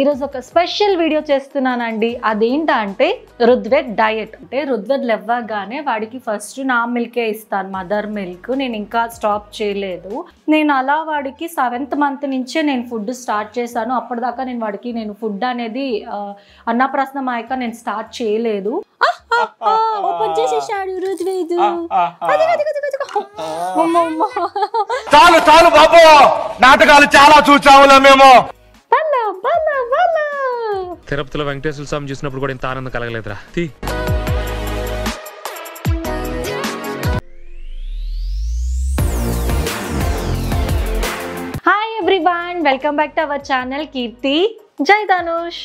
ఈరోజు ఒక special video చేస్తున్నానండి అంటే రుద్వెద్ డయట్ అంటే రుద్వెద్ లెవ్వగానే వాడికి ఫస్ట్ నా మిల్కే ఇస్తాను మదర్ మిల్క్ నేను ఇంకా స్టాప్ చేయలేదు నేను అలా వాడికి సెవెంత్ మంత్ నుంచే నేను ఫుడ్ స్టార్ట్ చేశాను అప్పటిదాకా నేను వాడికి నేను ఫుడ్ అనేది అన్నప్రాసన మాయక నేను స్టార్ట్ చేయలేదు చాలు చాలు బాబు నాటకాలు చాలా చూసాము మేము తిరుపతిలో వెంకటేశ్వర స్వామి చూసినప్పుడు కూడా ఇంత ఆనందం కలగలేదురా తీ hi everyone welcome back to our channel Keerthi Jai Dhanush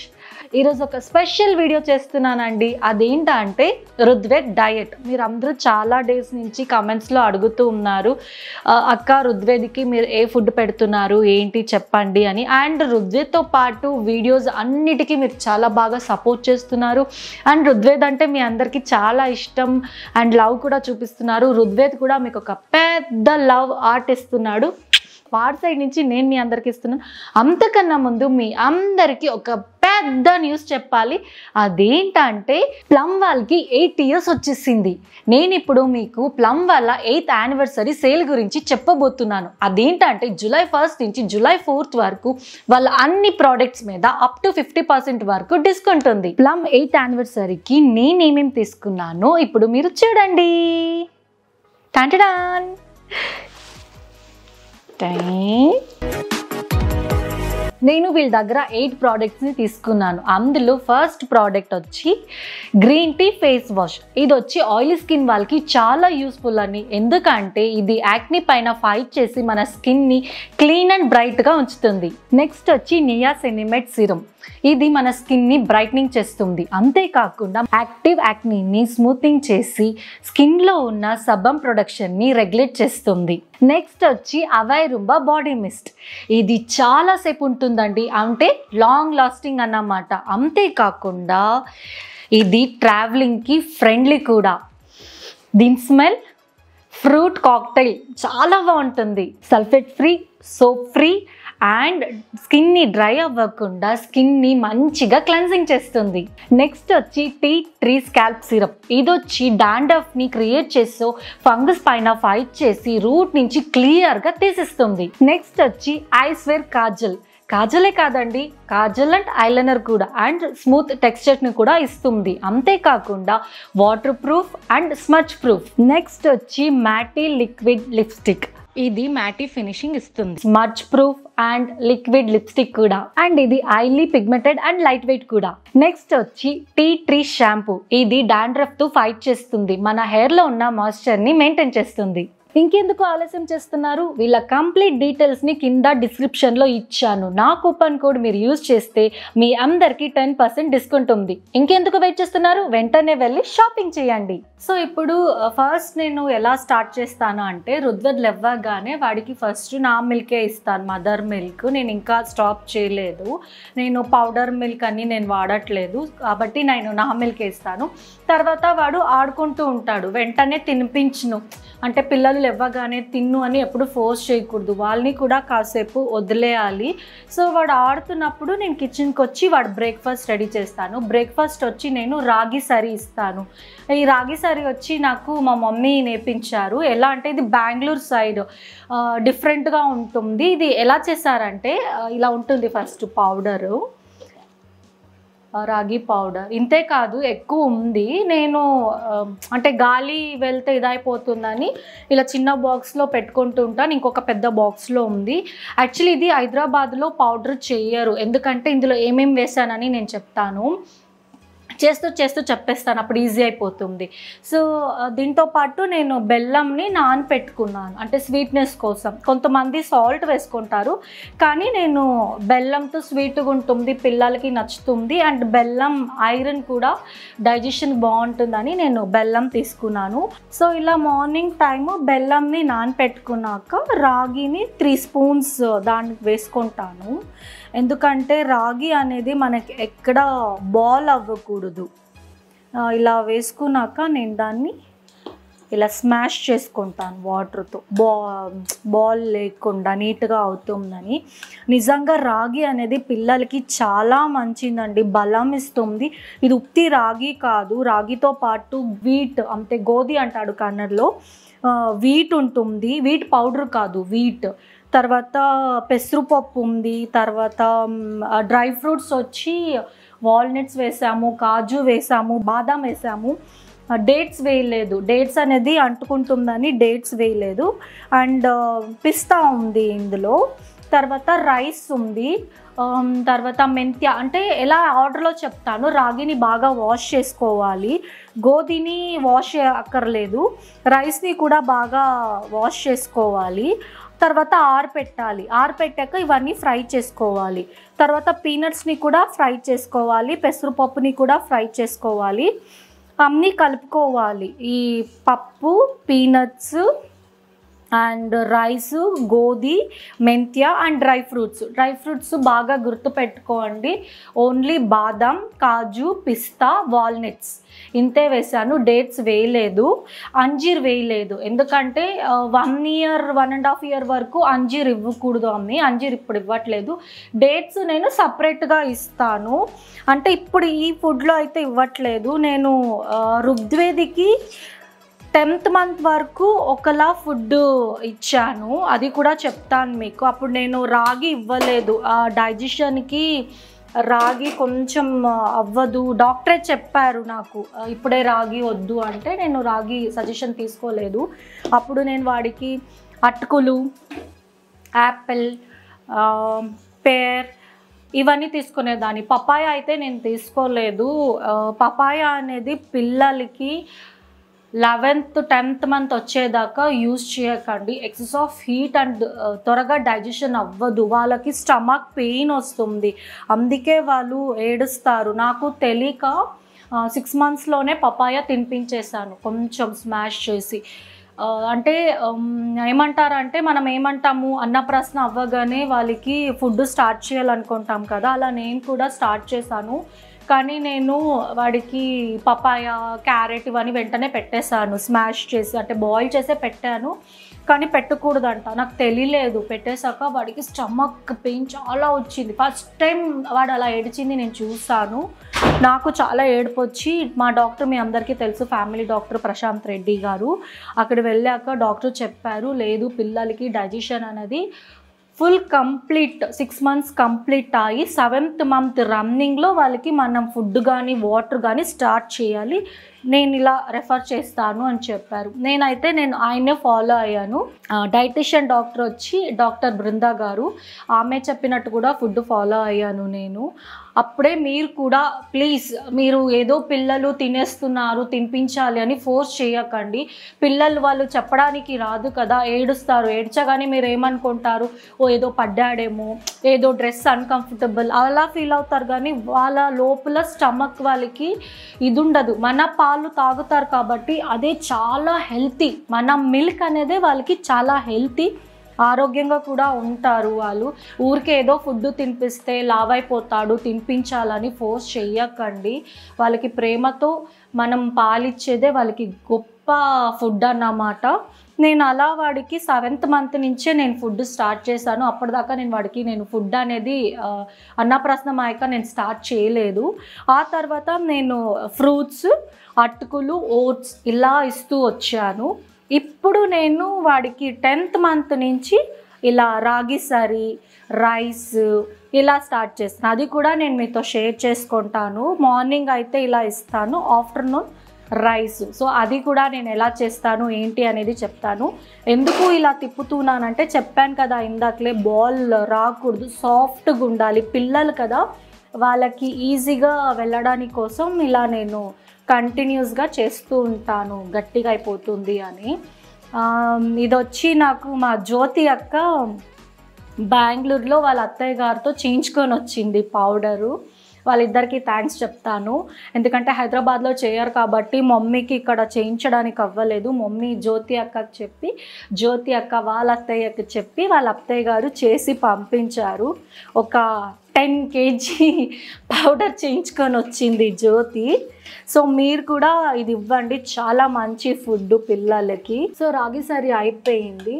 ఈరోజు ఒక స్పెషల్ వీడియో చేస్తున్నానండి అదేంటంటే అంటే రుద్వేట్ డయట్ మీరు అందరూ చాలా డేస్ నుంచి కమెంట్స్లో అడుగుతూ ఉన్నారు అక్క రుద్వేద్కి మీరు ఏ ఫుడ్ పెడుతున్నారు ఏంటి చెప్పండి అని అండ్ రుద్వేద్తో పాటు వీడియోస్ అన్నిటికీ మీరు చాలా బాగా సపోర్ట్ చేస్తున్నారు అండ్ రుద్వేద్ అంటే మీ అందరికీ చాలా ఇష్టం అండ్ లవ్ కూడా చూపిస్తున్నారు రుద్వేద్ కూడా మీకు ఒక పెద్ద లవ్ ఆర్ట్ ఇస్తున్నాడు పార్ట్ సైడ్ నుంచి నేను మీ అందరికి ఇస్తున్నాను అంతకన్నా ముందు మీ అందరికీ ఒక పెద్ద న్యూస్ చెప్పాలి అదేంటంటే ప్లమ్ వాళ్ళకి ఎయిట్ ఇయర్స్ వచ్చేసింది నేను ఇప్పుడు మీకు ప్లమ్ వాళ్ళ ఎయిత్ యానివర్సరీ సేల్ గురించి చెప్పబోతున్నాను అదేంటంటే జూలై ఫస్ట్ నుంచి జూలై ఫోర్త్ వరకు వాళ్ళ అన్ని ప్రోడక్ట్స్ మీద అప్ టు ఫిఫ్టీ పర్సెంట్ వరకు డిస్కౌంట్ ఉంది ప్లమ్ ఎయిత్ యానివర్సరీకి నేనేమేమి తీసుకున్నానో ఇప్పుడు మీరు చూడండి టాంటడాన్ నేను వీళ్ళ దగ్గర ఎయిట్ ప్రోడక్ట్స్ని తీసుకున్నాను అందులో ఫస్ట్ ప్రోడక్ట్ వచ్చి గ్రీన్ టీ ఫేస్ వాష్ ఇది వచ్చి ఆయిలీ స్కిన్ వాళ్ళకి చాలా యూస్ఫుల్ అని ఎందుకంటే ఇది యాక్ని పైన ఫైట్ చేసి మన స్కిన్ని క్లీన్ అండ్ బ్రైట్గా ఉంచుతుంది నెక్స్ట్ వచ్చి నియా సెనిమెట్ సిరమ్ ఇది మన స్కిన్ని బ్రైట్నింగ్ చేస్తుంది అంతేకాకుండా యాక్టివ్ యాక్నీని స్మూతింగ్ చేసి స్కిన్లో ఉన్న సబ్బం ప్రొడక్షన్ని రెగ్యులేట్ చేస్తుంది నెక్స్ట్ వచ్చి అవైరుంబా బాడీ మిస్ట్ ఇది చాలాసేపు ఉంటుందండి అంటే లాంగ్ లాస్టింగ్ అన్నమాట అంతేకాకుండా ఇది ట్రావెలింగ్కి ఫ్రెండ్లీ కూడా దీని స్మెల్ ఫ్రూట్ కాక్టైల్ చాలా బాగుంటుంది sulphate free soap free and స్కిన్ని డ్రై అవ్వకుండా స్కిన్ని మంచిగా క్లెన్సింగ్ చేస్తుంది నెక్స్ట్ వచ్చి టీ ట్రీ స్కాల్ప్ సిరప్ ఇది డాండఫ్ డాండఫ్ని క్రియేట్ చేస్తూ ఫంగస్ పైన ఫైట్ చేసి రూట్ నుంచి క్లియర్గా తీసిస్తుంది నెక్స్ట్ వచ్చి ఐస్ వేర్ కాజల్ కాజలే కాదండి కాజల్ అండ్ ఐలైనర్ కూడా అండ్ స్మూత్ టెక్స్చర్ని కూడా ఇస్తుంది అంతేకాకుండా water proof and smudge proof next వచ్చి మ్యాటీ లిక్విడ్ లిప్స్టిక్ ఇది మ్యాటి ఫినిషింగ్ ఇస్తుంది smudge proof and liquid lipstick కూడా అండ్ ఇది highly pigmented and light weight కూడా నెక్స్ట్ వచ్చి టీ ట్రీ షాంపూ ఇది డాండ్రఫ్ తో ఫైట్ చేస్తుంది మన హెయిర్ లో ఉన్న మాయిశ్చర్ ని మెయింటైన్ చేస్తుంది ఇంకెందుకు ఆలస్యం చేస్తున్నారు వీళ్ళ కంప్లీట్ డీటెయిల్స్ని కింద డిస్క్రిప్షన్లో ఇచ్చాను నా కూపన్ కోడ్ మీరు యూజ్ చేస్తే మీ అందరికీ టెన్ పర్సెంట్ డిస్కౌంట్ ఉంది ఇంకెందుకు వెయిట్ చేస్తున్నారు వెంటనే వెళ్ళి షాపింగ్ చేయండి సో ఇప్పుడు ఫస్ట్ నేను ఎలా స్టార్ట్ చేస్తాను అంటే రుద్వద్ లెవ్వగానే వాడికి ఫస్ట్ నా మిల్కే ఇస్తాను మదర్ మిల్క్ నేను ఇంకా స్టాప్ చేయలేదు నేను పౌడర్ మిల్క్ అని నేను వాడట్లేదు కాబట్టి నేను నా మిల్కే ఇస్తాను తర్వాత వాడు ఆడుకుంటూ ఉంటాడు వెంటనే తినిపించును అంటే పిల్లలు లేవగానే తిన్ను అని ఎప్పుడు ఫోర్స్ చేయకూడదు వాళ్ళని కూడా కాసేపు వదిలేయాలి సో వాడు ఆడుతున్నప్పుడు నేను కిచెన్కి వచ్చి వాడు బ్రేక్ఫాస్ట్ రెడీ చేస్తాను బ్రేక్ఫాస్ట్ వచ్చి నేను రాగి సరి ఇస్తాను ఈ రాగి సరి వచ్చి నాకు మా మమ్మీ నేర్పించారు ఎలా అంటే ఇది బెంగళూరు సైడ్ డిఫరెంట్గా ఉంటుంది ఇది ఎలా చేశారంటే ఇలా ఉంటుంది ఫస్ట్ పౌడరు రాగి పౌడర్ ఇంతే కాదు ఎక్కువ ఉంది నేను అంటే గాలి వెళ్తే ఇదైపోతుందని ఇలా చిన్న బాక్స్లో పెట్టుకుంటూ ఉంటాను ఇంకొక పెద్ద బాక్స్లో ఉంది యాక్చువల్లీ ఇది హైదరాబాద్లో పౌడర్ చేయరు ఎందుకంటే ఇందులో ఏమేమి వేసానని నేను చెప్తాను చేస్తూ చేస్తూ చెప్పేస్తాను అప్పుడు ఈజీ అయిపోతుంది సో దీంతో పాటు నేను బెల్లంని నాన్ పెట్టుకున్నాను అంటే స్వీట్నెస్ కోసం కొంతమంది సాల్ట్ వేసుకుంటారు కానీ నేను బెల్లంతో స్వీట్గా ఉంటుంది పిల్లలకి నచ్చుతుంది అండ్ బెల్లం ఐరన్ కూడా డైజెషన్ బాగుంటుందని నేను బెల్లం తీసుకున్నాను సో ఇలా మార్నింగ్ టైము బెల్లంని నానపెట్టుకున్నాక రాగిని త్రీ స్పూన్స్ దానికి వేసుకుంటాను ఎందుకంటే రాగి అనేది మనకి ఎక్కడ బాల్ అవ్వకూడదు చూడదు ఇలా వేసుకున్నాక నేను దాన్ని ఇలా స్మాష్ చేసుకుంటాను వాటర్తో బా బాల్ లేకుండా నీట్గా అవుతుందని నిజంగా రాగి అనేది పిల్లలకి చాలా మంచిదండి బలం ఇస్తుంది ఇది ఉత్తి రాగి కాదు రాగితో పాటు వీట్ అంటే గోధి అంటాడు కన్నర్లో వీట్ ఉంటుంది వీట్ పౌడర్ కాదు వీట్ తర్వాత పెసరుపప్పు ఉంది తర్వాత డ్రై ఫ్రూట్స్ వచ్చి వాల్నట్స్ వేసాము కాజు వేసాము బాదం వేసాము డేట్స్ వేయలేదు డేట్స్ అనేది అంటుకుంటుందని డేట్స్ వేయలేదు అండ్ పిస్తా ఉంది ఇందులో తర్వాత రైస్ ఉంది తర్వాత మెంత్య అంటే ఎలా ఆర్డర్లో చెప్తాను రాగిని బాగా వాష్ చేసుకోవాలి గోధిని వాష్ అక్కర్లేదు రైస్ని కూడా బాగా వాష్ చేసుకోవాలి తర్వాత ఆరు పెట్టాలి ఆరు పెట్టాక ఇవన్నీ ఫ్రై చేసుకోవాలి తర్వాత పీనట్స్ని కూడా ఫ్రై చేసుకోవాలి పెసరపప్పుని కూడా ఫ్రై చేసుకోవాలి అన్నీ కలుపుకోవాలి ఈ పప్పు పీనట్స్ అండ్ రైస్ గోధి మెంత్య and dry fruits dry fruits బాగా గుర్తుపెట్టుకోండి ఓన్లీ బాదం కాజు పిస్తా వాల్నట్స్ ఇంతే వేసాను డేట్స్ వేయలేదు అంజీర్ వేయలేదు ఎందుకంటే one year one and half year వరకు అంజీర్ ఇవ్వకూడదు అమ్మి అంజీర్ ఇప్పుడు ఇవ్వట్లేదు డేట్స్ నేను సపరేట్గా ఇస్తాను అంటే ఇప్పుడు ఈ ఫుడ్లో అయితే ఇవ్వట్లేదు నేను రుగ్వేదికి టెన్త్ మంత్ వరకు ఒకలా ఫుడ్ ఇచ్చాను అది కూడా చెప్తాను మీకు అప్పుడు నేను రాగి ఇవ్వలేదు డైజెషన్కి రాగి కొంచెం అవ్వదు డాక్టరే చెప్పారు నాకు ఇప్పుడే రాగి వద్దు అంటే నేను రాగి సజెషన్ తీసుకోలేదు అప్పుడు నేను వాడికి అటుకులు యాపిల్ పేర్ ఇవన్నీ తీసుకునేదాన్ని పపాయ అయితే నేను తీసుకోలేదు పపాయ అనేది పిల్లలకి లెవెన్త్ టెన్త్ మంత్ వచ్చేదాకా యూజ్ చేయకండి ఎక్సెస్ ఆఫ్ హీట్ అండ్ త్వరగా డైజెషన్ అవ్వదు వాళ్ళకి స్టమక్ పెయిన్ వస్తుంది అందుకే వాళ్ళు ఏడుస్తారు నాకు తెలియక సిక్స్ మంత్స్లోనే పపాయ తినిపించేశాను కొంచెం స్మాష్ చేసి అంటే ఏమంటారంటే మనం ఏమంటాము అన్నప్రాసన అవ్వగానే వాళ్ళకి ఫుడ్ స్టార్ట్ చేయాలనుకుంటాం కదా అలా నేను కూడా స్టార్ట్ చేశాను కానీ నేను వాడికి పపాయ క్యారెట్ ఇవన్నీ వెంటనే పెట్టేశాను స్మాష్ చేసి అంటే బాయిల్ చేసే పెట్టాను కానీ పెట్టకూడదంట నాకు తెలియలేదు పెట్టేశాక వాడికి స్టమక్ పెయిన్ చాలా వచ్చింది ఫస్ట్ టైం వాడు అలా ఏడిచింది నేను చూసాను నాకు చాలా ఏడుపు వచ్చి మా డాక్టర్ మీ అందరికీ తెలుసు ఫ్యామిలీ డాక్టర్ ప్రశాంత్ రెడ్డి గారు అక్కడ వెళ్ళాక డాక్టర్ చెప్పారు లేదు పిల్లలకి డైజెషన్ అనేది full complete six months complete అయ్యి సెవెంత్ మంత్ రన్నింగ్లో వాళ్ళకి మనం ఫుడ్ కానీ వాటర్ కానీ స్టార్ట్ చేయాలి నేను ఇలా రెఫర్ చేస్తాను అని చెప్పారు నేనైతే నేను ఆయనే ఫాలో అయ్యాను డైటిషియన్ డాక్టర్ వచ్చి డాక్టర్ బృందా గారు ఆమె చెప్పినట్టు కూడా ఫుడ్ ఫాలో అయ్యాను నేను అప్పుడే మీరు కూడా ప్లీజ్ మీరు ఏదో పిల్లలు తినేస్తున్నారు తినిపించాలి అని ఫోర్స్ చేయకండి పిల్లలు వాళ్ళు చెప్పడానికి రాదు కదా ఏడుస్తారు ఏడ్చగానే మీరు ఏమనుకుంటారు ఓ ఏదో పడ్డాడేమో ఏదో డ్రెస్ అన్కంఫర్టబుల్ అలా ఫీల్ అవుతారు కానీ వాళ్ళ లోపల స్టమక్ వాళ్ళకి ఇది ఉండదు మన పా వాళ్ళు తాగుతారు కాబట్టి అదే చాలా హెల్తీ మన మిల్క్ అనేది వాళ్ళకి చాలా హెల్తీ ఆరోగ్యంగా కూడా ఉంటారు వాళ్ళు ఊరికే ఏదో ఫుడ్ తినిపిస్తే లావైపోతాడు తినిపించాలని ఫోర్స్ చేయకండి వాళ్ళకి ప్రేమతో మనం పాలిచ్చేదే వాళ్ళకి గొప్ప ఫుడ్ అన్నమాట నేను అలా వాడికి సెవెంత్ మంత్ నుంచే నేను ఫుడ్ స్టార్ట్ చేశాను అప్పటిదాకా నేను వాడికి నేను ఫుడ్ అనేది అన్నప్రాసన మాయక నేను స్టార్ట్ చేయలేదు ఆ తర్వాత నేను ఫ్రూట్స్ అటుకులు ఓట్స్ ఇలా ఇస్తూ వచ్చాను ఇప్పుడు నేను వాడికి టెన్త్ మంత్ నుంచి ఇలా రాగి సరి రైస్ ఇలా స్టార్ట్ చేస్తాను అది కూడా నేను మీతో షేర్ చేసుకుంటాను మార్నింగ్ అయితే ఇలా ఇస్తాను ఆఫ్టర్నూన్ రైస్ సో అది కూడా నేను ఎలా చేస్తాను ఏంటి అనేది చెప్తాను ఎందుకు ఇలా తిప్పుతున్నానంటే చెప్పాను కదా ఇందాకలే బాల్ రాకూడదు సాఫ్ట్గా ఉండాలి పిల్లలు కదా వాళ్ళకి ఈజీగా వెళ్ళడానికి కోసం ఇలా నేను కంటిన్యూస్గా చేస్తూ ఉంటాను గట్టిగా అయిపోతుంది అని ఇది వచ్చి నాకు మా జ్యోతి అక్క బెంగళూరులో వాళ్ళ అత్తయ్య గారితో చేయించుకొని వచ్చింది పౌడరు వాళ్ళిద్దరికీ థ్యాంక్స్ చెప్తాను ఎందుకంటే హైదరాబాద్లో చేయరు కాబట్టి మమ్మీకి ఇక్కడ చేయించడానికి అవ్వలేదు మమ్మీ జ్యోతి అక్కకి చెప్పి జ్యోతి అక్క వాళ్ళ అత్తయ్యకి చెప్పి వాళ్ళ అత్తయ్య గారు చేసి పంపించారు ఒక టెన్ కేజీ పౌడర్ చేయించుకొని వచ్చింది జ్యోతి సో మీరు కూడా ఇది ఇవ్వండి చాలా మంచి ఫుడ్ పిల్లలకి సో రాగి అయిపోయింది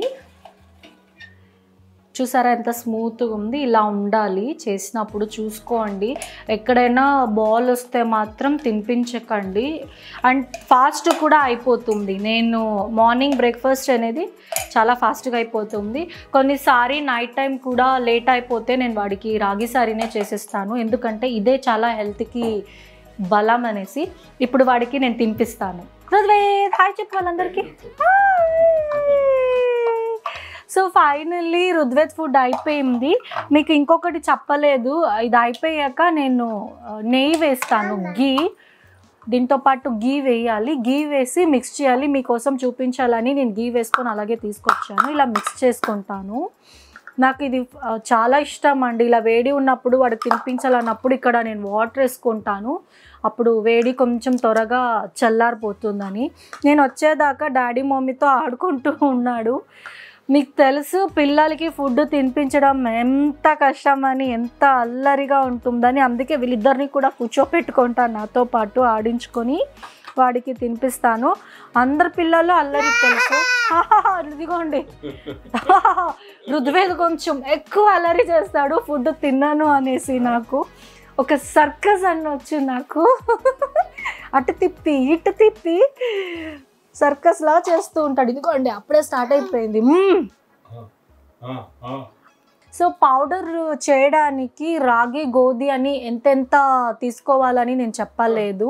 చూసారా ఎంత స్మూత్గా ఉంది ఇలా ఉండాలి చేసినప్పుడు చూసుకోండి ఎక్కడైనా బాల్ వస్తే మాత్రం తినిపించకండి అండ్ ఫాస్ట్ కూడా అయిపోతుంది నేను మార్నింగ్ బ్రేక్ఫాస్ట్ అనేది చాలా ఫాస్ట్గా అయిపోతుంది కొన్నిసారి నైట్ టైం కూడా లేట్ అయిపోతే నేను వాడికి రాగి సారీనే చేసేస్తాను ఎందుకంటే ఇదే చాలా హెల్త్కి బలం అనేసి ఇప్పుడు వాడికి నేను తినిపిస్తాను హాయ్ చెప్పాలి అందరికీ సో ఫైనల్లీ రుద్వేత్ ఫుడ్ అయిపోయింది మీకు ఇంకొకటి చెప్పలేదు ఇది అయిపోయాక నేను నెయ్యి వేస్తాను గీ దీంతో పాటు గీ వేయాలి గీ వేసి మిక్స్ చేయాలి మీకోసం చూపించాలని నేను గీ వేసుకొని అలాగే తీసుకొచ్చాను ఇలా మిక్స్ చేసుకుంటాను నాకు ఇది చాలా ఇష్టం అండి ఇలా వేడి ఉన్నప్పుడు వాడు తినిపించాలన్నప్పుడు ఇక్కడ నేను వాటర్ వేసుకుంటాను అప్పుడు వేడి కొంచెం త్వరగా చల్లారిపోతుందని నేను వచ్చేదాకా డాడీ మమ్మీతో ఆడుకుంటూ ఉన్నాడు మీకు తెలుసు పిల్లలకి ఫుడ్ తినిపించడం ఎంత కష్టమని ఎంత అల్లరిగా ఉంటుందని అందుకే వీళ్ళిద్దరిని కూడా కూర్చోపెట్టుకుంటాను నాతో పాటు ఆడించుకొని వాడికి తినిపిస్తాను అందరు పిల్లలు అల్లరి తెలుసు ఇదిగోండి రుద్వేది కొంచెం ఎక్కువ అల్లరి చేస్తాడు ఫుడ్ తిన్నాను అనేసి నాకు ఒక సర్కస్ అన్న వచ్చి నాకు అటు తిప్పి ఇటు తిప్పి సర్కస్ లా చేస్తూ ఉంటాడు ఇదిగోండి అప్పుడే స్టార్ట్ అయిపోయింది సో పౌడర్ చేయడానికి రాగి గోధి అని ఎంతెంత తీసుకోవాలని నేను చెప్పలేదు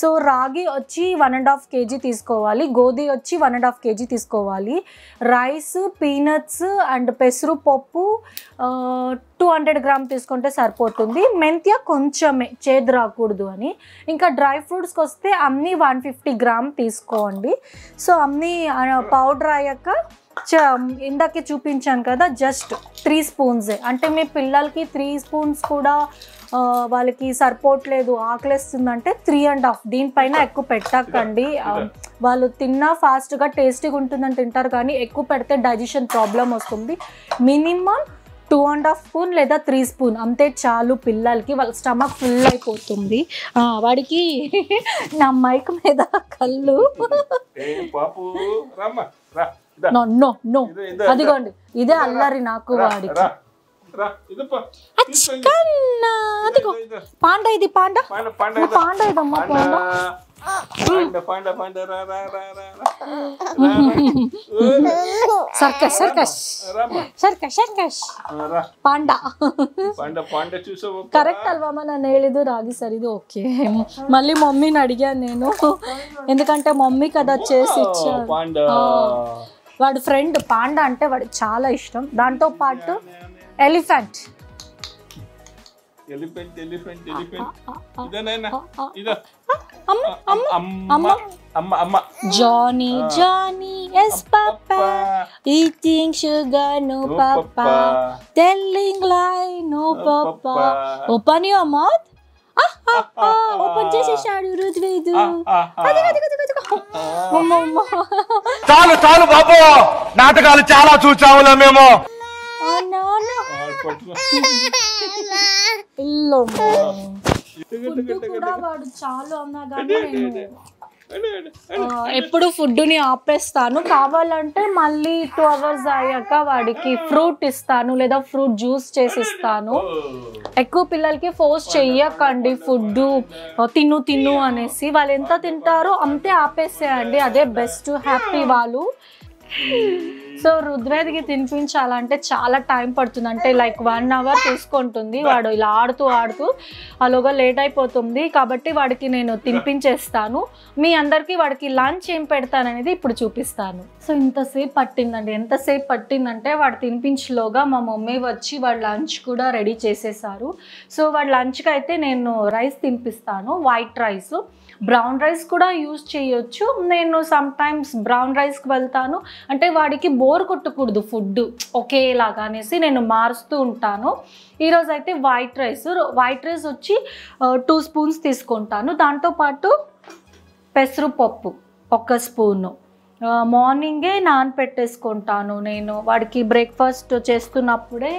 సో రాగి వచ్చి వన్ అండ్ హాఫ్ కేజీ తీసుకోవాలి గోధి వచ్చి వన్ అండ్ హాఫ్ కేజీ తీసుకోవాలి రైస్ పీనట్స్ అండ్ పెసరు పప్పు టూ హండ్రెడ్ గ్రామ్ తీసుకుంటే సరిపోతుంది మెంత్య కొంచెమే చేదు రాకూడదు అని ఇంకా డ్రై ఫ్రూట్స్కి వస్తే అన్నీ వన్ ఫిఫ్టీ గ్రామ్ తీసుకోండి సో అన్నీ పౌడర్ అయ్యాక ఇందాకే చూపించాను కదా జస్ట్ త్రీ స్పూన్సే అంటే మీ పిల్లలకి త్రీ స్పూన్స్ కూడా వాళ్ళకి సరిపోవట్లేదు ఆకలిస్తుందంటే త్రీ అండ్ హాఫ్ దీనిపైన ఎక్కువ పెట్టకండి వాళ్ళు తిన్నా ఫాస్ట్గా టేస్టీగా ఉంటుందని తింటారు కానీ ఎక్కువ పెడితే డైజెషన్ ప్రాబ్లం వస్తుంది minimum two and half spoon లేదా త్రీ స్పూన్ అంతే చాలు పిల్లలకి వాళ్ళ స్టమక్ ఫుల్ అయిపోతుంది వాడికి నా మైక్ మీద కళ్ళు నో నో అదిగోండి ఇదే అల్లరి నాకు వాడి అదిగో పాండ ఇది పాండ పాండ ఇదమ్మా panda circus circus circus circus panda panda panda correct మళ్ళీ మమ్మీని అడిగాను నేను ఎందుకంటే మమ్మీ కదా చేసి ఇచ్చా వాడి ఫ్రెండ్ పాండా అంటే వాడు చాలా ఇష్టం దాంతో పాటు elephant elephant elephant Johny Johny yes papa sugar telling lie open open చేసేసాడు రుద్వేదు చాలు చాలు బాబు నాటకాలు చాలా చూచాములే మేము ఇల్లు కూడా వాడు చాలు అన్నా కానీ ఎప్పుడు ఫుడ్ని ఆపేస్తాను కావాలంటే మళ్ళీ టూ అవర్స్ అయ్యాక వాడికి ఫ్రూట్ ఇస్తాను లేదా ఫ్రూట్ జ్యూస్ చేసి ఇస్తాను ఎక్కువ పిల్లలకి ఫోర్స్ చెయ్యకండి ఫుడ్ తిను తిను అనేసి వాళ్ళు ఎంత తింటారో అంతే ఆపేసేయండి అదే బెస్ట్ హ్యాపీ వాళ్ళు సో రుద్వేదికి తినిపించాలంటే చాలా టైం పడుతుంది అంటే లైక్ వన్ అవర్ తీసుకుంటుంది వాడు ఇలా ఆడుతూ ఆడుతూ అలాగా లేట్ అయిపోతుంది కాబట్టి వాడికి నేను తినిపించేస్తాను మీ అందరికీ వాడికి లంచ్ ఏం పెడతాననేది ఇప్పుడు చూపిస్తాను సో ఇంతసేపు పట్టిందండి ఎంతసేపు పట్టిందంటే వాడు తినిపించలోగా మా మమ్మీ వచ్చి వాడు లంచ్ కూడా రెడీ చేసేసారు సో వాడు లంచ్కి అయితే నేను రైస్ తినిపిస్తాను వైట్ రైస్ బ్రౌన్ రైస్ కూడా యూజ్ చేయొచ్చు నేను సమ్ టైమ్స్ బ్రౌన్ రైస్కి వెళ్తాను అంటే వాడికి బోర్ కొట్టకూడదు ఫుడ్ ఒకేలాగా అనేసి నేను మారుస్తూ ఉంటాను ఈరోజు అయితే వైట్ రైస్ వైట్ రైస్ వచ్చి టూ స్పూన్స్ తీసుకుంటాను దాంతోపాటు పెసరపప్పు ఒక స్పూను మార్నింగే నాన్ పెట్టేసుకుంటాను నేను వాడికి బ్రేక్ఫాస్ట్ చేస్తున్నప్పుడే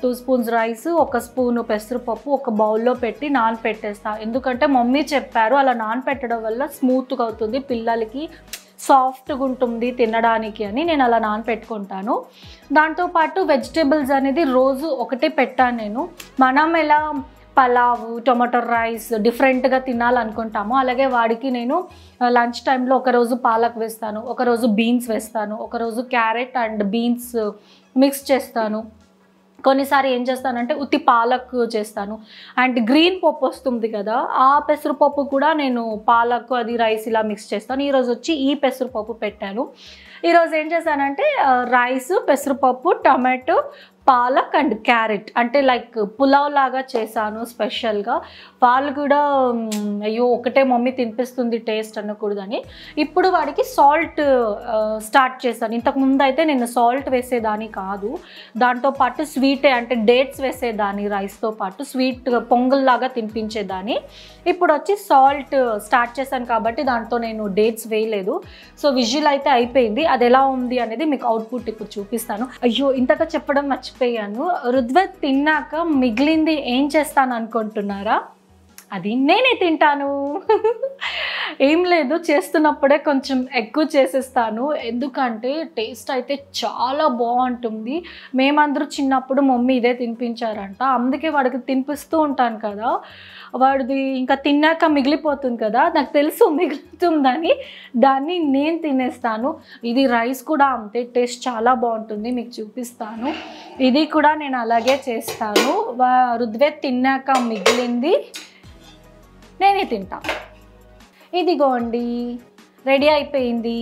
టూ స్పూన్స్ రైస్ ఒక స్పూను పెసరపప్పు ఒక బౌల్లో పెట్టి నానపెట్టేస్తా ఎందుకంటే మమ్మీ చెప్పారు అలా నానపెట్టడం వల్ల స్మూత్గా అవుతుంది పిల్లలకి సాఫ్ట్గా ఉంటుంది తినడానికి అని నేను అలా నానపెట్టుకుంటాను దాంతోపాటు వెజిటేబుల్స్ అనేది రోజు ఒకటే పెట్టాను నేను మనం ఎలా పలావ్ టొమాటో రైస్ డిఫరెంట్గా తినాలనుకుంటాము అలాగే వాడికి నేను లంచ్ టైంలో ఒకరోజు పాలక్ వేస్తాను ఒకరోజు బీన్స్ వేస్తాను ఒకరోజు క్యారెట్ అండ్ బీన్స్ మిక్స్ చేస్తాను కొన్నిసారి ఏం చేస్తానంటే ఉత్తి పాలక్ చేస్తాను అండ్ గ్రీన్ పప్పు వస్తుంది కదా ఆ పెసరపప్పు కూడా నేను పాలక్ అది రైస్ ఇలా మిక్స్ చేస్తాను ఈరోజు వచ్చి ఈ పెసరపప్పు పెట్టాను ఈరోజు ఏం చేశానంటే రైస్ పెసరపప్పు టమాటో పాలక్ అండ్ క్యారెట్ అంటే లైక్ పులావ్ లాగా చేశాను స్పెషల్గా వాళ్ళు కూడా అయ్యో ఒకటే మమ్మీ తినిపిస్తుంది టేస్ట్ అనకూడదని ఇప్పుడు వాడికి సాల్ట్ స్టార్ట్ చేశాను ఇంతకుముందు అయితే నేను సాల్ట్ వేసేదాని కాదు దాంతో పాటు స్వీటే అంటే డేట్స్ వేసేదాని రైస్తో పాటు స్వీట్ పొంగల్లాగా తినిపించేదాన్ని ఇప్పుడు వచ్చి సాల్ట్ స్టార్ట్ చేశాను కాబట్టి దాంతో నేను డేట్స్ వేయలేదు సో విజువల్ అయితే అయిపోయింది అది ఎలా ఉంది అనేది మీకు అవుట్పుట్ ఇప్పుడు చూపిస్తాను అయ్యో ఇంతగా చెప్పడం మర్చిపోయి మర్చిపోయాను రుద్వత్ తిన్నాక మిగిలింది ఏం చేస్తాను అనుకుంటున్నారా అది నేనే తింటాను ఏం లేదు చేస్తున్నప్పుడే కొంచెం ఎక్కువ చేసేస్తాను ఎందుకంటే టేస్ట్ అయితే చాలా బాగుంటుంది మేమందరూ చిన్నప్పుడు మమ్మీ ఇదే తినిపించారంట అందుకే వాడికి తినిపిస్తూ ఉంటాను కదా వాడిది ఇంకా తిన్నాక మిగిలిపోతుంది కదా నాకు తెలుసు మిగులుతుందని దాన్ని నేను తినేస్తాను ఇది రైస్ కూడా అంతే టేస్ట్ చాలా బాగుంటుంది మీకు చూపిస్తాను ఇది కూడా నేను అలాగే చేస్తాను రుద్వే తిన్నాక మిగిలింది నేనే తింటా ఇదిగోండి రెడీ అయిపోయింది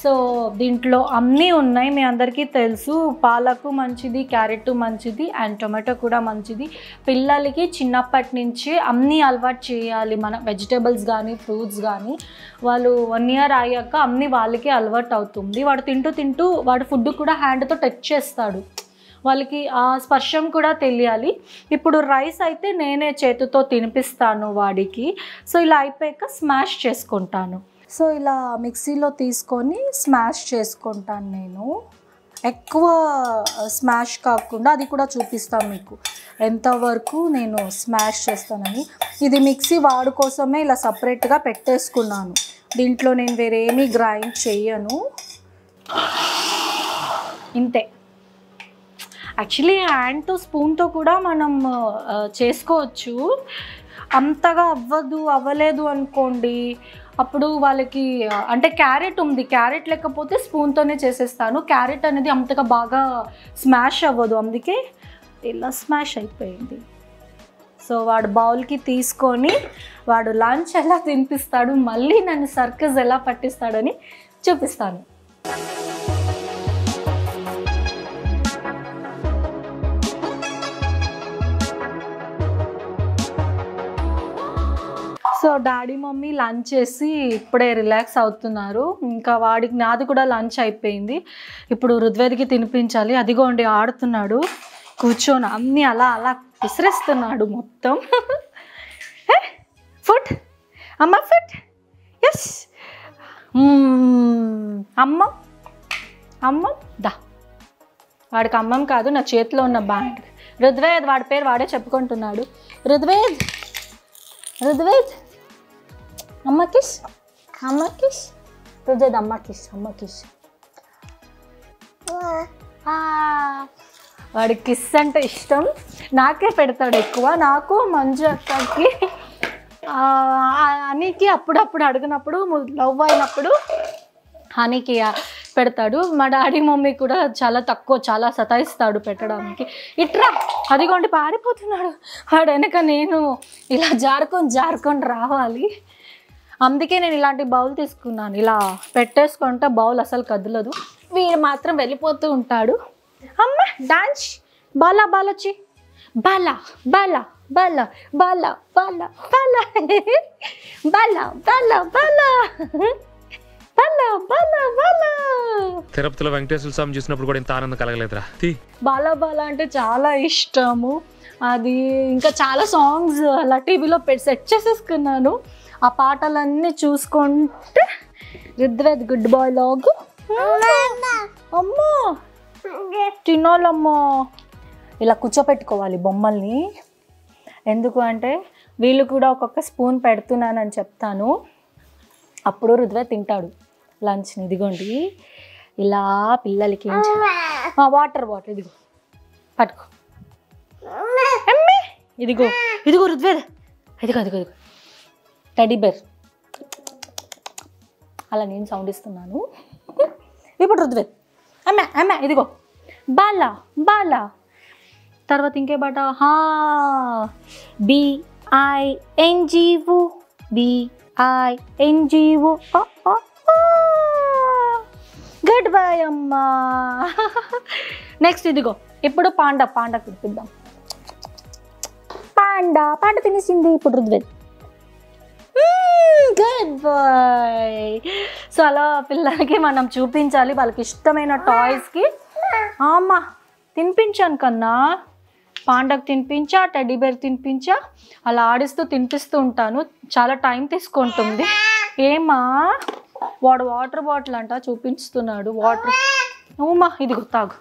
సో దీంట్లో అన్నీ ఉన్నాయి మీ అందరికీ తెలుసు పాలకు మంచిది క్యారెట్ మంచిది అండ్ టొమాటో కూడా మంచిది పిల్లలకి చిన్నప్పటి నుంచి అన్నీ అలవాటు చేయాలి మన వెజిటేబుల్స్ కానీ ఫ్రూట్స్ కానీ వాళ్ళు వన్ ఇయర్ అయ్యాక అన్నీ వాళ్ళకి అలవాటు అవుతుంది వాడు తింటూ తింటూ వాడు ఫుడ్ కూడా హ్యాండ్తో టచ్ చేస్తాడు వాళ్ళకి ఆ స్పర్శం కూడా తెలియాలి ఇప్పుడు రైస్ అయితే నేనే చేతితో తినిపిస్తాను వాడికి సో ఇలా అయిపోయాక స్మాష్ చేసుకుంటాను సో ఇలా మిక్సీలో తీసుకొని స్మాష్ చేసుకుంటాను నేను ఎక్కువ స్మాష్ కాకుండా అది కూడా చూపిస్తాను మీకు ఎంతవరకు నేను స్మాష్ చేస్తానని ఇది మిక్సీ వాడు కోసమే ఇలా సపరేట్గా పెట్టేసుకున్నాను దీంట్లో నేను వేరేమీ గ్రైండ్ చేయను ఇంతే యాక్చువల్లీ హ్యాండ్తో స్పూన్తో కూడా మనం చేసుకోవచ్చు అంతగా అవ్వదు అవ్వలేదు అనుకోండి అప్పుడు వాళ్ళకి అంటే క్యారెట్ ఉంది క్యారెట్ లేకపోతే స్పూన్తోనే చేసేస్తాను క్యారెట్ అనేది అంతగా బాగా స్మాష్ అవ్వదు అందుకే ఇలా స్మాష్ అయిపోయింది సో వాడు బౌల్కి తీసుకొని వాడు లంచ్ ఎలా తినిపిస్తాడు మళ్ళీ నన్ను సర్కస్ ఎలా పట్టిస్తాడని చూపిస్తాను డాడీ మమ్మీ లంచ్ చేసి ఇప్పుడే రిలాక్స్ అవుతున్నారు ఇంకా వాడికి నాది కూడా లంచ్ అయిపోయింది ఇప్పుడు రుద్వేదికి తినిపించాలి అదిగోండి ఆడుతున్నాడు కూర్చొని అన్నీ అలా అలా విసిరేస్తున్నాడు మొత్తం ఫుడ్ అమ్మ ఫుడ్ ఎస్ అమ్మ అమ్మ దా వాడికి అమ్మం కాదు నా చేతిలో ఉన్న బ్యాండ్ రుద్వేద్ వాడి పేరు వాడే చెప్పుకుంటున్నాడు రుద్వేద్ రుద్వేద్ అమ్మ కిస్ అమ్మ కిస్ రుజద్ అమ్మ కిష్ అమ్మ కిస్ వాడు కిస్ అంటే ఇష్టం నాకే పెడతాడు ఎక్కువ నాకు మంజు అక్కకి హనీకి అప్పుడప్పుడు అడిగినప్పుడు లవ్ అయినప్పుడు హనీకి పెడతాడు మా డాడీ మమ్మీ కూడా చాలా తక్కువ చాలా సతాయిస్తాడు పెట్టడానికి ఇట్రా అదిగోండి పారిపోతున్నాడు వాడు వెనక నేను ఇలా జారుకొని జారుకొని రావాలి అందుకే నేను ఇలాంటి బౌల్ తీసుకున్నాను ఇలా పెట్టేసుకుంటే బౌల్ అసలు కదలదు వీడు మాత్రం వెళ్ళిపోతూ ఉంటాడు అమ్మ డాన్స్ బాలా బాలచ్చి బాలా బాలా బాలా బాలా బాలా బాలా బాలా బాలా బాలా తిరుపతిలో వెంకటేశ్వర స్వామి చూసినప్పుడు కూడా ఇంత ఆనందం కలగలేదురా బాలా బాలా అంటే చాలా ఇష్టము అది ఇంకా చాలా సాంగ్స్ అలా టీవీలో పెట్టి సెట్ చేసేసుకున్నాను ఆ పాటలన్నీ చూసుకుంటే రుద్వేద్ గుడ్ బాయ్ లాగు అమ్మో తినాలమ్మో ఇలా కూర్చోపెట్టుకోవాలి బొమ్మల్ని ఎందుకు అంటే వీళ్ళు కూడా ఒక్కొక్క స్పూన్ పెడుతున్నానని చెప్తాను అప్పుడు రుద్వే తింటాడు లంచ్ని ఇదిగోండి ఇలా పిల్లలకి వాటర్ బాటిల్ ఇదిగో పట్టుకో ఇదిగో ఇదిగో రుద్వేద ఇదిగో ఇదిగో ఇదిగో టెడీబెర్ అలా నేను సౌండ్ ఇస్తున్నాను ఇప్పుడు రుద్వేద్ అమ్మ అమ్మ ఇదిగో బాల బాల తర్వాత ఇంకే బాట హా B I N G O I good boy అమ్మా నెక్స్ట్ ఇదిగో ఇప్పుడు పాండ పాండ తినిపిద్దాం పాండ పాండ తినేసింది ఇప్పుడు రుద్వేద్ గుడ్ బాయ్ సో అలా పిల్లలకి మనం చూపించాలి వాళ్ళకి ఇష్టమైన టాయ్స్కి అమ్మా తినిపించాను కన్నా పాండకు తినిపించా టెడీబేర్ తినిపించా అలా ఆడిస్తూ తినిపిస్తూ ఉంటాను చాలా టైం తీసుకుంటుంది ఏమా వాడు వాటర్ బాటిల్ అంట చూపించుతున్నాడు వాటర్ ఉమా ఇది తాగు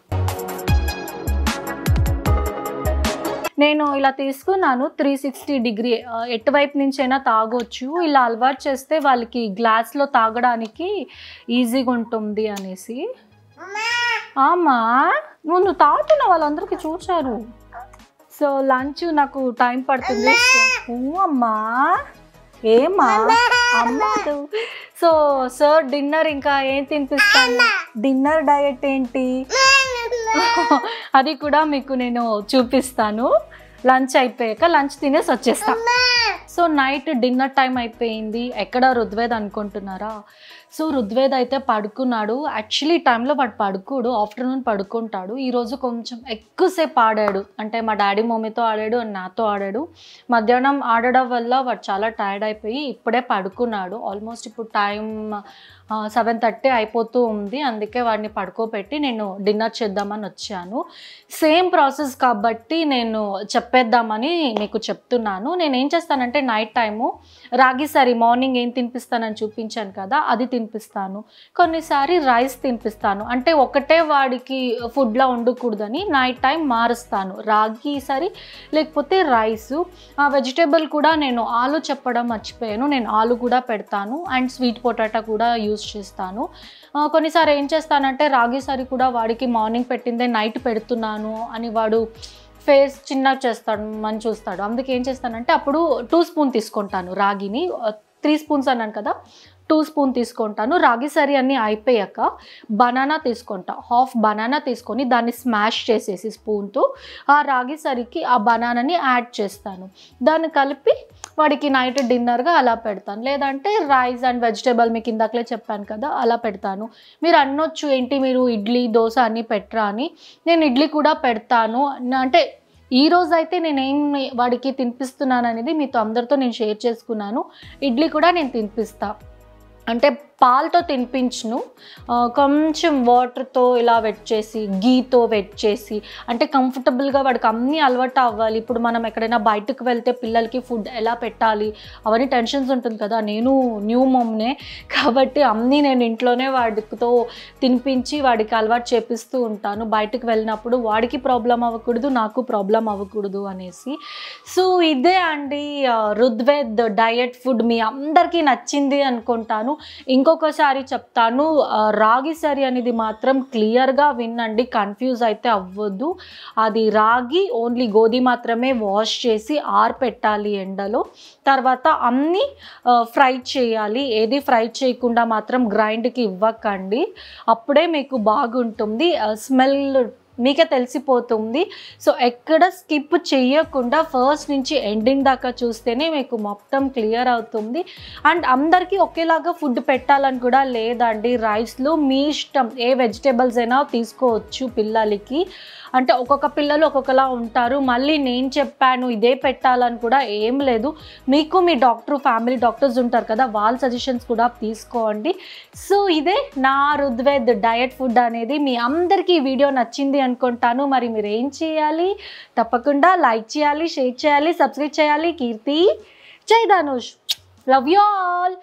నేను ఇలా తీసుకున్నాను త్రీ సిక్స్టీ డిగ్రీ ఎటువైపు నుంచైనా తాగొచ్చు ఇలా అలవాటు చేస్తే వాళ్ళకి గ్లాస్లో తాగడానికి ఈజీగా ఉంటుంది అనేసి ఆమా నువ్వు నువ్వు వాళ్ళందరికీ చూశారు సో లంచ్ నాకు టైం పడుతుంది అమ్మా ఏమా అమ్మదు సో సార్ డిన్నర్ ఇంకా ఏం తినిపిస్తాను డిన్నర్ డయట్ ఏంటి అది కూడా మీకు నేను చూపిస్తాను లంచ్ అయిపోయాక లంచ్ తినేసి వచ్చేస్తాను సో నైట్ డిన్నర్ టైం అయిపోయింది ఎక్కడ రుద్వేద్ అనుకుంటున్నారా సో ఋగ్వేద్ అయితే పడుకున్నాడు యాక్చువల్లీ టైంలో వాడు పడుకోడు ఆఫ్టర్నూన్ పడుకుంటాడు ఈరోజు కొంచెం ఎక్కువసేపు ఆడాడు అంటే మా డాడీ మమ్మీతో ఆడాడు అండ్ నాతో ఆడాడు మధ్యాహ్నం ఆడడం వల్ల వాడు చాలా టైర్డ్ అయిపోయి ఇప్పుడే పడుకున్నాడు ఆల్మోస్ట్ ఇప్పుడు టైం సెవెన్ థర్టీ అయిపోతూ ఉంది అందుకే వాడిని పడుకోబెట్టి నేను డిన్నర్ చేద్దామని వచ్చాను సేమ్ ప్రాసెస్ కాబట్టి నేను చెప్పేద్దామని మీకు చెప్తున్నాను నేను ఏం చేస్తానంటే నైట్ టైము రాగి సరే మార్నింగ్ ఏం తినిపిస్తానని చూపించాను కదా అది తినిపిస్తాను కొన్నిసారి రైస్ తినిపిస్తాను అంటే ఒకటే వాడికి ఫుడ్లా ఉండకూడదని నైట్ టైం మారుస్తాను రాగి సరి లేకపోతే రైస్ ఆ వెజిటేబుల్ కూడా నేను ఆలు చెప్పడం మర్చిపోయాను నేను ఆలు కూడా పెడతాను అండ్ స్వీట్ పొటాటా కూడా యూస్ చేస్తాను కొన్నిసారి ఏం చేస్తానంటే రాగి సరి కూడా వాడికి మార్నింగ్ పెట్టిందే నైట్ పెడుతున్నాను అని వాడు ఫేస్ చిన్నగా చేస్తాడు మంచి చూస్తాడు అందుకే ఏం చేస్తానంటే అప్పుడు టూ స్పూన్ తీసుకుంటాను రాగిని త్రీ స్పూన్స్ అన్నాను కదా టూ స్పూన్ తీసుకుంటాను రాగి సరి అన్ని అయిపోయాక బనానా తీసుకుంటా హాఫ్ బనానా తీసుకొని దాన్ని స్మాష్ చేసేసి స్పూన్తో ఆ రాగి సరికి ఆ బనానాని యాడ్ చేస్తాను దాన్ని కలిపి వాడికి నైట్ డిన్నర్గా అలా పెడతాను లేదంటే రైస్ అండ్ వెజిటేబుల్ మీకు ఇందాకలే చెప్పాను కదా అలా పెడతాను మీరు అనొచ్చు ఏంటి మీరు ఇడ్లీ దోశ అన్ని పెట్టరా అని నేను ఇడ్లీ కూడా పెడతాను అంటే ఈ రోజు అయితే నేనేం వాడికి తినిపిస్తున్నాను అనేది మీతో అందరితో నేను షేర్ చేసుకున్నాను ఇడ్లీ కూడా నేను తినిపిస్తాను అంటే పాలతో తినిపించును కొంచెం వాటర్తో ఇలా వెట్ చేసి గీతో వెట్ చేసి అంటే కంఫర్టబుల్గా వాడికి అన్నీ అలవాటు అవ్వాలి ఇప్పుడు మనం ఎక్కడైనా బయటకు వెళ్తే పిల్లలకి ఫుడ్ ఎలా పెట్టాలి అవన్నీ టెన్షన్స్ ఉంటుంది కదా నేను న్యూ మమ్నే కాబట్టి అన్నీ నేను ఇంట్లోనే వాడితో తినిపించి వాడికి అలవాటు చేపిస్తూ ఉంటాను బయటకు వెళ్ళినప్పుడు వాడికి ప్రాబ్లం అవ్వకూడదు నాకు ప్రాబ్లం అవ్వకూడదు అనేసి సో ఇదే అండి రుద్వేద్ డయట్ ఫుడ్ మీ అందరికీ నచ్చింది అనుకుంటాను ఇంకొకసారి చెప్తాను రాగి సరి అనేది మాత్రం క్లియర్గా వినండి కన్ఫ్యూజ్ అయితే అవ్వద్దు అది రాగి ఓన్లీ గోధి మాత్రమే వాష్ చేసి పెట్టాలి ఎండలో తర్వాత అన్నీ ఫ్రై చేయాలి ఏది ఫ్రై చేయకుండా మాత్రం గ్రైండ్కి ఇవ్వకండి అప్పుడే మీకు బాగుంటుంది స్మెల్ మీకే తెలిసిపోతుంది సో ఎక్కడ స్కిప్ చేయకుండా ఫస్ట్ నుంచి ఎండింగ్ దాకా చూస్తేనే మీకు మొత్తం క్లియర్ అవుతుంది అండ్ అందరికీ ఒకేలాగా ఫుడ్ పెట్టాలని కూడా లేదండి రైస్లో మీ ఇష్టం ఏ వెజిటేబుల్స్ అయినా తీసుకోవచ్చు పిల్లలకి అంటే ఒక్కొక్క పిల్లలు ఒక్కొక్కలా ఉంటారు మళ్ళీ నేను చెప్పాను ఇదే పెట్టాలని కూడా ఏం లేదు మీకు మీ డాక్టర్ ఫ్యామిలీ డాక్టర్స్ ఉంటారు కదా వాళ్ళ సజెషన్స్ కూడా తీసుకోండి సో ఇదే నా రుద్వేద్ డయట్ ఫుడ్ అనేది మీ అందరికీ ఈ వీడియో నచ్చింది అనుకుంటాను మరి మీరు ఏం చేయాలి తప్పకుండా లైక్ చేయాలి షేర్ చేయాలి సబ్స్క్రైబ్ చేయాలి కీర్తి Jai Dhanush love you all